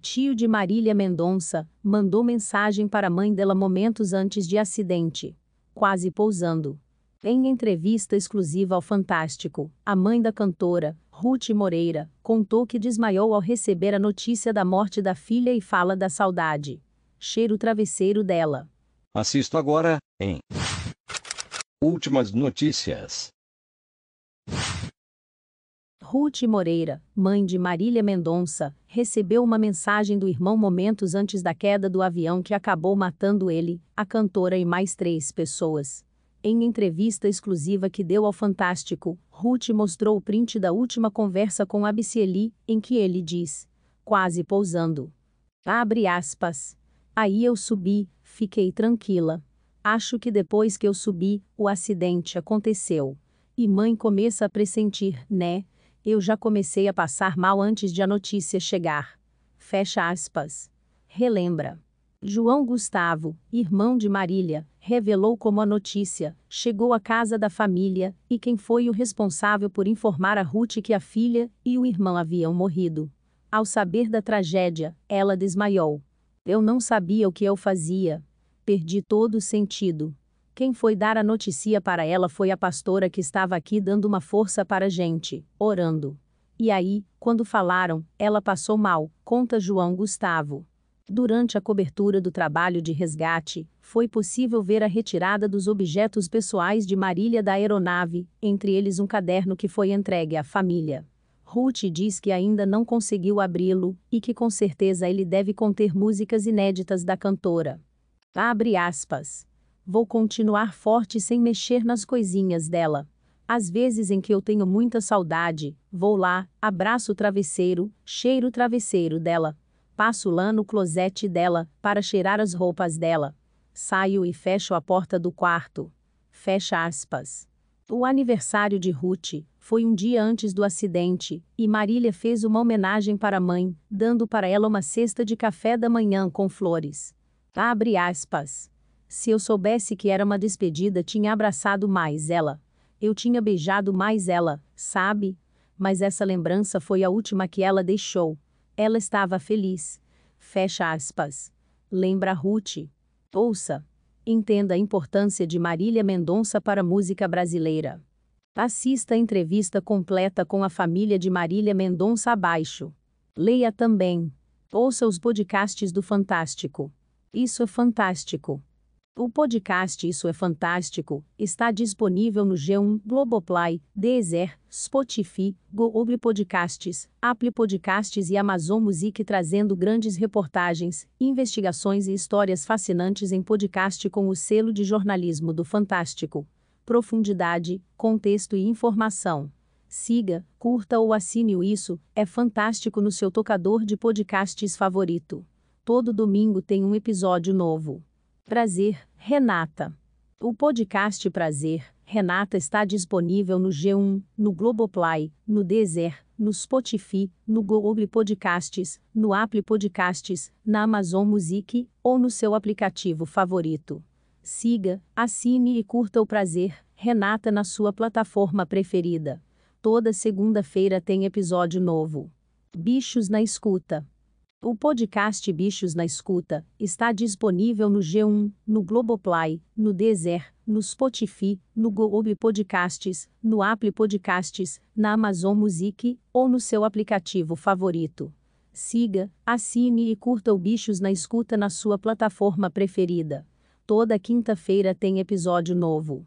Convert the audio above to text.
Tio de Marília Mendonça mandou mensagem para a mãe dela momentos antes de acidente, quase pousando. Em entrevista exclusiva ao Fantástico, a mãe da cantora, Ruth Moreira, contou que desmaiou ao receber a notícia da morte da filha e fala da saudade. Cheiro o travesseiro dela. Assisto agora, em Últimas notícias. Ruth Moreira, mãe de Marília Mendonça, recebeu uma mensagem do irmão momentos antes da queda do avião que acabou matando ele, a cantora e mais três pessoas. Em entrevista exclusiva que deu ao Fantástico, Ruth mostrou o print da última conversa com Abicieli, em que ele diz, quase pousando. Abre aspas. Aí eu subi, fiquei tranquila. Acho que depois que eu subi, o acidente aconteceu. E mãe começa a pressentir, né? Eu já comecei a passar mal antes de a notícia chegar. Fecha aspas. Relembra. João Gustavo, irmão de Marília, revelou como a notícia chegou à casa da família e quem foi o responsável por informar a Ruth que a filha e o irmão haviam morrido. Ao saber da tragédia, ela desmaiou. Eu não sabia o que eu fazia. Perdi todo o sentido. Quem foi dar a notícia para ela foi a pastora que estava aqui dando uma força para a gente, orando. E aí, quando falaram, ela passou mal, conta João Gustavo. Durante a cobertura do trabalho de resgate, foi possível ver a retirada dos objetos pessoais de Marília da aeronave, entre eles um caderno que foi entregue à família. Ruth diz que ainda não conseguiu abri-lo e que com certeza ele deve conter músicas inéditas da cantora. Abre aspas. Vou continuar forte sem mexer nas coisinhas dela. Às vezes em que eu tenho muita saudade, vou lá, abraço o travesseiro, cheiro o travesseiro dela. Passo lá no closet dela, para cheirar as roupas dela. Saio e fecho a porta do quarto. Fecha aspas. O aniversário de Ruth foi um dia antes do acidente, e Marília fez uma homenagem para a mãe, dando para ela uma cesta de café da manhã com flores. Abre aspas. Se eu soubesse que era uma despedida, tinha abraçado mais ela. Eu tinha beijado mais ela, sabe? Mas essa lembrança foi a última que ela deixou. Ela estava feliz. Fecha aspas. Lembra Ruth. Ouça. Entenda a importância de Marília Mendonça para a música brasileira. Assista a entrevista completa com a família de Marília Mendonça abaixo. Leia também. Ouça os podcasts do Fantástico. Isso é fantástico. O podcast Isso é Fantástico está disponível no G1, Globoplay, Deezer, Spotify, Google Podcasts, Apple Podcasts e Amazon Music trazendo grandes reportagens, investigações e histórias fascinantes em podcast com o selo de jornalismo do Fantástico. Profundidade, contexto e informação. Siga, curta ou assine o Isso é Fantástico no seu tocador de podcasts favorito. Todo domingo tem um episódio novo. Prazer, Renata. O podcast Prazer, Renata está disponível no G1, no Globoplay, no Deezer, no Spotify, no Google Podcasts, no Apple Podcasts, na Amazon Music ou no seu aplicativo favorito. Siga, assine e curta o Prazer, Renata na sua plataforma preferida. Toda segunda-feira tem episódio novo. Bichos na escuta. O podcast Bichos na Escuta está disponível no G1, no Globoplay, no Deezer, no Spotify, no Google Podcasts, no Apple Podcasts, na Amazon Music ou no seu aplicativo favorito. Siga, assine e curta o Bichos na Escuta na sua plataforma preferida. Toda quinta-feira tem episódio novo.